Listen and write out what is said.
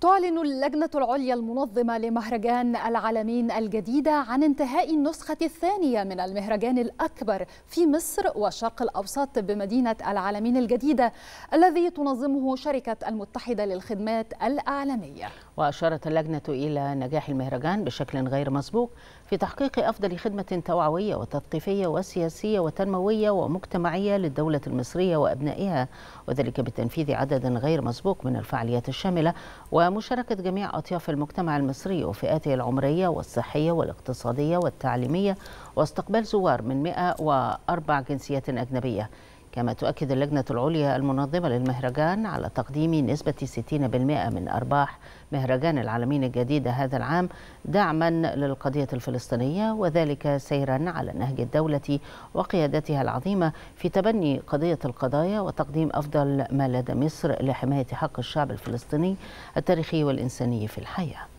تعلن اللجنة العليا المنظمة لمهرجان العالمين الجديدة عن انتهاء النسخة الثانية من المهرجان الأكبر في مصر والشرق الأوسط بمدينة العالمين الجديدة الذي تنظمه شركة المتحدة للخدمات الأعلامية وأشارت اللجنة إلى نجاح المهرجان بشكل غير مسبوق في تحقيق أفضل خدمة توعوية وتثقيفية وسياسية وتنموية ومجتمعية للدولة المصرية وأبنائها وذلك بتنفيذ عدد غير مسبوق من الفعاليات الشاملة ومشاركة جميع أطياف المجتمع المصري وفئاته العمرية والصحية والاقتصادية والتعليمية واستقبال زوار من 104 جنسيات أجنبية كما تؤكد اللجنة العليا المنظمة للمهرجان على تقديم نسبة 60% من أرباح مهرجان العالمين الجديد هذا العام دعما للقضية الفلسطينية وذلك سيرا على نهج الدولة وقيادتها العظيمة في تبني قضية القضايا وتقديم أفضل ما لدى مصر لحماية حق الشعب الفلسطيني التاريخي والإنساني في الحياة